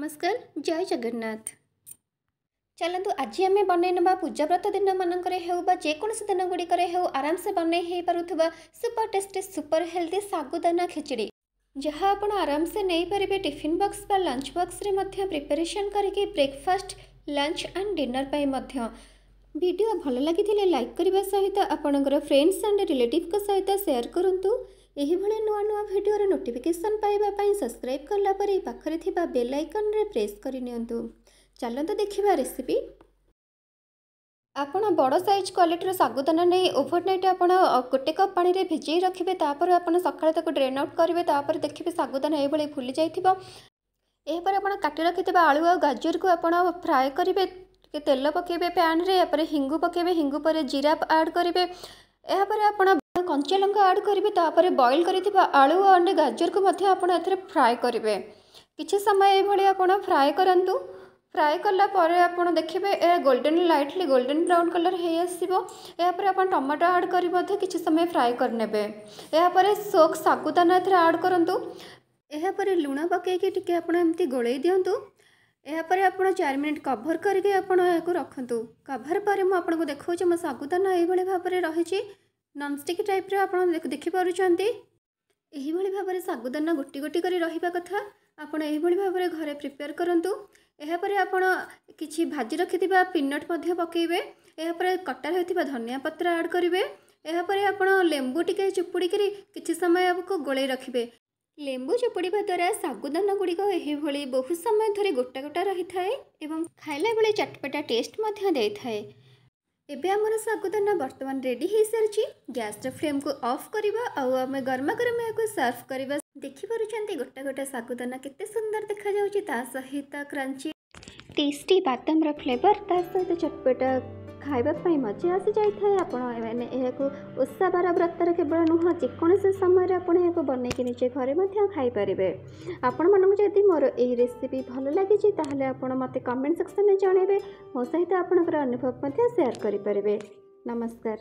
ନମସ୍କାର ଜୟ ଜଗନ୍ନାଥ ଚାଲନ୍ତୁ ଆଜି ଆମେ ବନେଇ ନେବା ପୂଜାବ୍ରତ ଦିନମାନଙ୍କରେ ହେଉ ବା ଯେକୌଣସି ଦିନଗୁଡ଼ିକରେ ହେଉ ଆରାମସେ ବନେଇ ହୋଇପାରୁଥିବା ସୁପର ଟେଷ୍ଟି ସୁପର ହେଲ୍ଦି ଶାଗୁଦାନା ଖିଚିଡ଼ି ଯାହା ଆପଣ ଆରାମସେ ନେଇପାରିବେ ଟିଫିନ୍ ବକ୍ସ ବା ଲଞ୍ଚ ବକ୍ସରେ ମଧ୍ୟ ପ୍ରିପାରେସନ୍ କରିକି ବ୍ରେକଫାଷ୍ଟ ଲଞ୍ଚ ଆଣ୍ଡ ଡିନର୍ ପାଇଁ ମଧ୍ୟ ଭିଡ଼ିଓ ଭଲ ଲାଗିଥିଲେ ଲାଇକ୍ କରିବା ସହିତ ଆପଣଙ୍କର ଫ୍ରେଣ୍ଡସ୍ ଆଣ୍ଡ ରିଲେଟିଭ୍ଙ୍କ ସହିତ ସେୟାର କରନ୍ତୁ ଏହିଭଳି ନୂଆ ନୂଆ ଭିଡ଼ିଓର ନୋଟିଫିକେସନ୍ ପାଇବା ପାଇଁ ସବସ୍କ୍ରାଇବ୍ କଲା ପରେ ପାଖରେ ଥିବା ବେଲ୍ ଆଇକନ୍ରେ ପ୍ରେସ୍ କରି ନିଅନ୍ତୁ ଚାଲନ୍ତୁ ଦେଖିବା ରେସିପି ଆପଣ ବଡ଼ ସାଇଜ୍ କ୍ୱାଲିଟିର ସାଗୁଦାନା ନେଇ ଓଭର୍ ନାଇଟ୍ ଆପଣ ଗୋଟେ କପ୍ ପାଣିରେ ଭିଜେଇ ରଖିବେ ତାପରେ ଆପଣ ସକାଳେ ତାକୁ ଡ୍ରେନ୍ ଆଉଟ୍ କରିବେ ତାପରେ ଦେଖିବେ ସାଗୁଦାନା ଏଭଳି ଫୁଲି ଯାଇଥିବ ଏହିପରେ ଆପଣ କାଟି ରଖିଥିବା ଆଳୁ ଆଉ ଗାଜରକୁ ଆପଣ ଫ୍ରାଏ କରିବେ ଟିକେ ତେଲ ପକାଇବେ ପ୍ୟାନ୍ରେ ଏହାପରେ ହିଙ୍ଗୁ ପକାଇବେ ହିଙ୍ଗୁ ପରେ ଜିରା ଆଡ଼୍ କରିବେ ଏହାପରେ ଆପଣ କଞ୍ଚା ଲଙ୍କା ଆଡ଼୍ କରିବେ ତାପରେ ବଏଲ୍ କରିଥିବା ଆଳୁ ଆଣ୍ଡ ଗାଜରକୁ ମଧ୍ୟ ଆପଣ ଏଥିରେ ଫ୍ରାଏ କରିବେ କିଛି ସମୟ ଏଇଭଳି ଆପଣ ଫ୍ରାଏ କରନ୍ତୁ ଫ୍ରାଏ କଲା ପରେ ଆପଣ ଦେଖିବେ ଏହା golden lightly golden brown colour ହୋଇଆସିବ ଏହାପରେ ଆପଣ ଟମାଟୋ ଆଡ଼୍ କରି ମଧ୍ୟ କିଛି ସମୟ ଫ୍ରାଏ କରିନେବେ ଏହାପରେ ସୋକ୍ ସାଗୁଦାନା ଏଥିରେ ଆଡ଼୍ କରନ୍ତୁ ଏହାପରେ ଲୁଣ ପକାଇକି ଟିକିଏ ଆପଣ ଏମିତି ଗୋଳେଇ ଦିଅନ୍ତୁ ଏହାପରେ ଆପଣ ଚାରି ମିନିଟ୍ କଭର୍ କରିକି ଆପଣ ଏହାକୁ ରଖନ୍ତୁ କଭର୍ ପରେ ମୁଁ ଆପଣଙ୍କୁ ଦେଖାଉଛି ମୋ ସାଗୁଦାନା ଏଇଭଳି ଭାବରେ ରହିଛି ନନ୍ଷ୍ଟିକ୍ ଟାଇପ୍ର ଆପଣ ଦେଖିପାରୁଛନ୍ତି ଏହିଭଳି ଭାବରେ ସାଗୁଦାନା ଗୋଟି ଗୋଟି କରି ରହିବା କଥା ଆପଣ ଏହିଭଳି ଭାବରେ ଘରେ ପ୍ରିପେୟାର କରନ୍ତୁ ଏହାପରେ ଆପଣ କିଛି ଭାଜି ରଖିଥିବା ପିନଟ୍ ମଧ୍ୟ ପକାଇବେ ଏହାପରେ କଟା ହୋଇଥିବା ଧନିଆ ପତ୍ର ଆଡ଼୍ କରିବେ ଏହାପରେ ଆପଣ ଲେମ୍ବୁ ଟିକେ ଚିପୁଡ଼ିକରି କିଛି ସମୟ ଆମକୁ ଗୋଳେଇ ରଖିବେ ଲେମ୍ବୁ ଚିପୁଡ଼ିବା ଦ୍ୱାରା ସାଗୁଦାନା ଗୁଡ଼ିକ ଏହିଭଳି ବହୁ ସମୟ ଧରି ଗୋଟା ଗୋଟା ରହିଥାଏ ଏବଂ ଖାଇଲା ବେଳେ ଟେଷ୍ଟ ମଧ୍ୟ ଦେଇଥାଏ ଏବେ ଆମର ଶାଗୁଦାନା ବର୍ତ୍ତମାନ ରେଡ଼ି ହୋଇସାରିଛି ଗ୍ୟାସ୍ର ଫ୍ଲେମ୍କୁ ଅଫ୍ କରିବା ଆଉ ଆମେ ଗରମା ଗରମ ଏହାକୁ ସର୍ଭ କରିବା ଦେଖିପାରୁଛନ୍ତି ଗୋଟା ଗୋଟା ଶାଗୁଦାନା କେତେ ସୁନ୍ଦର ଦେଖାଯାଉଛି ତା ସହିତ କ୍ରଞ୍ଚି ଟେଷ୍ଟି ବାଦାମର ଫ୍ଲେଭର୍ ତା ସହିତ ଚଟପଟା ଖାଇବା ପାଇଁ ମଜା ଆସିଯାଇଥାଏ ଆପଣ ମାନେ ଏହାକୁ ଓଷାବାର ବ୍ରତରେ କେବଳ ନୁହଁ ଯେକୌଣସି ସମୟରେ ଆପଣ ଏହାକୁ ବନେଇକି ନିଜେ ଘରେ ମଧ୍ୟ ଖାଇପାରିବେ ଆପଣମାନଙ୍କୁ ଯଦି ମୋର ଏହି ରେସିପି ଭଲ ଲାଗିଛି ତାହେଲେ ଆପଣ ମୋତେ କମେଣ୍ଟ ସେକ୍ସନରେ ଜଣାଇବେ ମୋ ସହିତ ଆପଣଙ୍କର ଅନୁଭବ ମଧ୍ୟ ସେୟାର କରିପାରିବେ ନମସ୍କାର